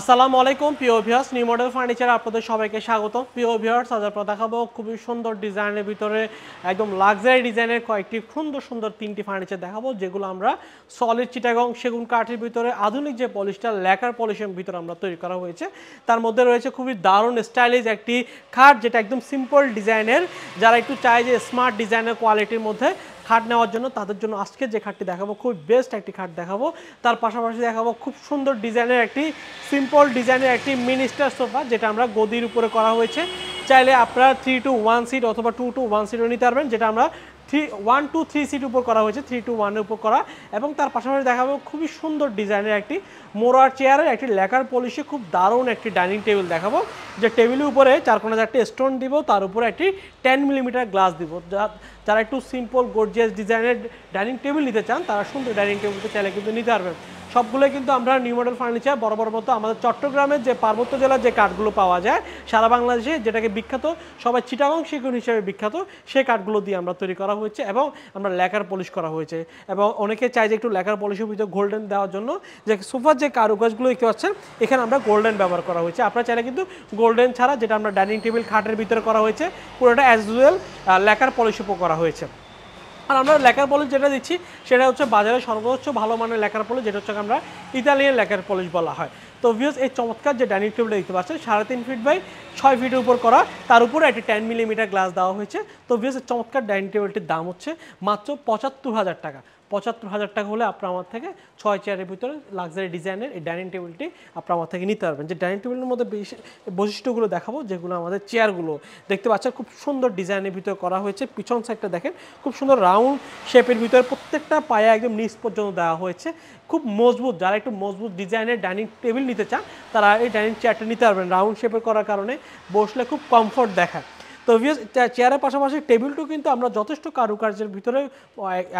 আসসালামু আলাইকুম প্রিয় ভিউয়ার্স নিউ মডেল ফার্নিচার আপনাদের সবাইকে স্বাগত প্রিয় ভিউয়ার্স আজ আপনারা দেখাবো খুবই সুন্দর ডিজাইনের ভিতরে একদম লাক্সারি ডিজাইনের কয়েকটি সুন্দর সুন্দর তিনটি ফার্নিচার দেখাবো যেগুলো আমরা সলিড চিটাগং সেগুন কাঠের ভিতরে আধুনিক যে পলিশটা ল্যাকার পলিশের ভিতরে আমরা তৈরি করা হয়েছে তার মধ্যে রয়েছে খুবই দারুণ স্টাইলিশ একটি খাট যেটা একদম সিম্পল ডিজাইনের যারা একটু চায় যে স্মার্ট ডিজাইনের কোয়ালিটির মধ্যে খাট নেওয়ার জন্য তাদের জন্য আজকে যে খাটটি দেখাবো খুব বেস্ট একটি খাট দেখাবো তার পাশাপাশি দেখাবো খুব সুন্দর ডিজাইনের একটি সিম্পল ডিজাইনের একটি মিনিস্টার সোফা যেটা আমরা গদির উপরে করা হয়েছে চাইলে আপনারা থ্রি টু ওয়ান সিট অথবা টু টু ওয়ান সিটও নিতে পারবেন যেটা আমরা three one two three seat উপর করা হয়েছে থ্রি টু ওয়ানের উপর করা এবং তার পাশাপাশি দেখাবো খুবই সুন্দর ডিজাইনের একটি মোরার চেয়ারের একটি লেকার পলিশে খুব দারুণ একটি ডাইনিং টেবিল দেখাবো যে টেবিলের উপরে চারকোনা চারটি স্টোন দিব তার উপরে একটি টেন মিলিমিটার গ্লাস দিব যারা একটু সিম্পল গোডজেস ডিজাইনের ডাইনিং টেবিল নিতে চান তারা সুন্দর ডাইনিং টেবিলটা চাইলে কিন্তু নিতে পারবেন সবগুলোই কিন্তু আমরা নিউ মডেল ফার্নিচার বড় বড় মতো আমাদের চট্টগ্রামের যে পার্বত্য জেলার যে কাঠগুলো পাওয়া যায় সারা বাংলাদেশে যেটাকে বিখ্যাত সবাই চিটাগং শিকুন হিসেবে বিখ্যাত সেই কাঠগুলো দিয়ে আমরা তৈরি করা হয়েছে এবং আমরা লেখার পলিশ করা হয়েছে এবং অনেকে চাই যে একটু লেখার পলিশের ভিতরে গোল্ডেন দেওয়ার জন্য যে সোফার যে কারুকাজগুলো দেখতে পাচ্ছেন এখানে আমরা গোল্ডেন ব্যবহার করা হয়েছে আপনারা চাইলে কিন্তু গোল্ডেন ছাড়া যেটা আমরা ডাইনিং টেবিল খাটের ভিতরে করা হয়েছে পুরোটা অ্যাজ ওয়েল লেখার পলিশ করা হয়েছে আর আমরা লেখার পলিশ যেটা দিচ্ছি সেটা হচ্ছে বাজারে সর্বোচ্চ ভালো মানের লেখার পলিশ যেটা হচ্ছে আমরা ইতালিয়ান লেখার পলিশ বলা হয় তো ভিউস এই চমৎকার যে ডাইনিং টেবিলটা দেখতে পাচ্ছেন সাড়ে তিন ফিট বাই ছয় ফিটের উপর করা তার উপরে একটি টেন মিলিমিটার গ্লাস দেওয়া হয়েছে তো ভিউস এই চমৎকার ডাইনিং টেবিলটির দাম হচ্ছে মাত্র পঁচাত্তর হাজার টাকা পঁচাত্তর হাজার টাকা হলে আপনার আমার থেকে ছয় চেয়ারের ভিতরে লাক্সারি ডিজাইনের এই ডাইনিং টেবিলটি আপনার আমার থেকে নিতে পারবেন যে ডাইনিং টেবিলের মধ্যে বৈশিষ্ট্যগুলো দেখাবো যেগুলো আমাদের চেয়ারগুলো দেখতে পাচ্ছেন খুব সুন্দর ডিজাইনের ভিতরে করা হয়েছে পিছন সাইডটা দেখেন খুব সুন্দর রাউন্ড শেপের ভিতরে প্রত্যেকটা পায়ে একদম নিচ পর্যন্ত দেওয়া হয়েছে খুব মজবুত যারা একটু মজবুত ডিজাইনের ডাইনিং টেবিল নিতে চান তারা এই ডাইনিং চেয়ারটা নিতে পারবেন রাউন্ড শেপের করার কারণে বসলে খুব কমফোর্ট দেখায় তো ভিউ চেয়ারের পাশাপাশি টেবিলটাও কিন্তু আমরা যথেষ্ট কারুকার্যের ভিতরে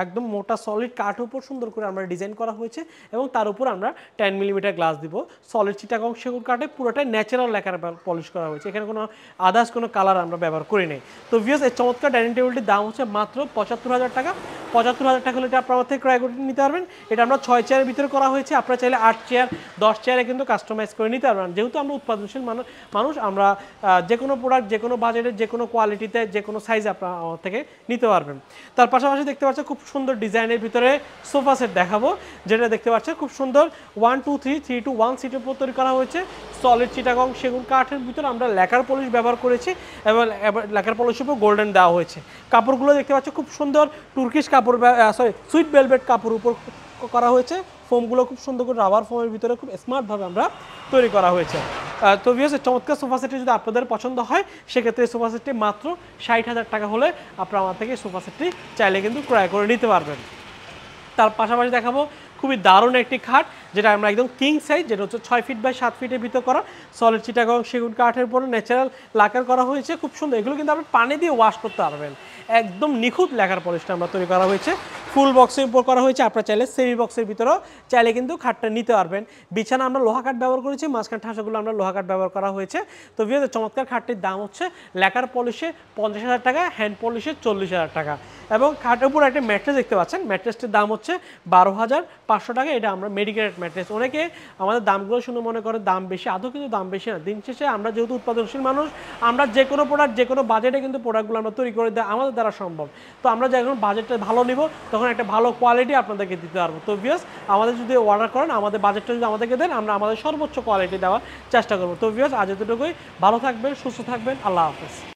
একদম মোটা সলিড কাঠ উপর সুন্দর করে আমরা ডিজাইন করা হয়েছে এবং তার উপর আমরা টেন মিলিমিটার গ্লাস দিব সলিড চিটাগং সেগুন কাঠে পুরোটাই ন্যাচারাল লেখার পলিশ করা হয়েছে এখানে কোনো আদার্স কোনো কালার আমরা ব্যবহার করি নাই তো ভিউস এই চমৎকার ডাইনিং টেবিলটির দাম হচ্ছে মাত্র পঁচাত্তর হাজার টাকা পঁচাত্তর হাজার টাকা হলে এটা আপনার থেকে ক্রয় করে নিতে পারবেন এটা আমরা ছয় চেয়ারের ভিতরে করা হয়েছে আপনারা চাইলে আট চেয়ার দশ চেয়ারে কিন্তু কাস্টমাইজ করে নিতে পারবেন যেহেতু আমরা উৎপাদনশীল মানুষ আমরা যে কোনো প্রোডাক্ট যে কোনো বাজেটের যে কোনো কোয়ালিটিতে যে কোনো সাইজ আপনার আমার থেকে নিতে পারবেন তার পাশাপাশি দেখতে পাচ্ছেন খুব সুন্দর ডিজাইনের ভিতরে সোফা সেট দেখাবো যেটা দেখতে পাচ্ছেন খুব সুন্দর one two three three two one সিটের উপর তৈরি করা হয়েছে সলিড চিটাগং সেগুন কাঠের ভিতরে আমরা লেকার পলিশ ব্যবহার করেছি এবং লেকার পলিশের উপর গোল্ডেন দেওয়া হয়েছে কাপড়গুলো দেখতে পাচ্ছেন খুব সুন্দর টুর্কিশ কাপড় সরি সুইট বেলভেট কাপড় উপর করা হয়েছে ফোমগুলো খুব সুন্দর করে রাবার ফোমের ভিতরে খুব স্মার্টভাবে আমরা তৈরি করা হয়েছে তো ভিউস চমৎকার সোফা সেটটি যদি আপনাদের পছন্দ হয় সেক্ষেত্রে সোফা সেটটি মাত্র ষাট হাজার টাকা হলে আপনারা আমার থেকে সোফা সেটটি চাইলে কিন্তু ক্রয় করে নিতে পারবেন তার পাশাপাশি দেখাবো খুবই দারুণ একটি খাট যেটা আমরা একদম কিং সাইজ যেটা হচ্ছে ছয় ফিট বাই সাত ফিটের ভিতর করা সলিড এবং সেগুন কাঠের উপর ন্যাচারাল লাকার করা হয়েছে খুব সুন্দর এগুলো কিন্তু আপনি পানি দিয়ে ওয়াশ করতে পারবেন একদম নিখুঁত লেখার পলিশটা আমরা তৈরি করা হয়েছে ফুল বক্সে ইম্পোর্ট করা হয়েছে আপনার চাইলে সেমি বক্সের ভিতরেও চাইলে কিন্তু খাটটা নিতে পারবেন বিছানা আমরা লোহা কাঠ ব্যবহার করেছি মাঝখান ঠাসাগুলো আমরা লোহা কাঠ ব্যবহার করা হয়েছে তো বিয়ে চমৎকার খাটটির দাম হচ্ছে লেকার পলিশে পঞ্চাশ হাজার টাকা হ্যান্ড পলিশে চল্লিশ হাজার টাকা এবং খাটের উপর একটা ম্যাট্রেস দেখতে পাচ্ছেন ম্যাট্রেসটির দাম হচ্ছে বারো হাজার পাঁচশো টাকা এটা আমরা মেডিকেটেড ম্যাট্রেস অনেকে আমাদের দামগুলো শুনে মনে করে দাম বেশি আদৌ কিন্তু দাম বেশি না দিন শেষে আমরা যেহেতু উৎপাদনশীল মানুষ আমরা যে কোনো প্রোডাক্ট যে কোনো বাজেটে কিন্তু প্রোডাক্টগুলো আমরা তৈরি করে দেয় আমাদের দ্বারা সম্ভব তো আমরা যখন বাজেটটা ভালো নিব তখন তখন একটা ভালো কোয়ালিটি আপনাদেরকে দিতে পারবো তো ভিয়াস আমাদের যদি অর্ডার করেন আমাদের বাজেটটা যদি আমাদেরকে দেন আমরা আমাদের সর্বোচ্চ কোয়ালিটি দেওয়ার চেষ্টা করবো তো ভিউয়ার্স আজ এতটুকুই ভালো থাকবেন সুস্থ থাকবেন আল্লাহ হাফেজ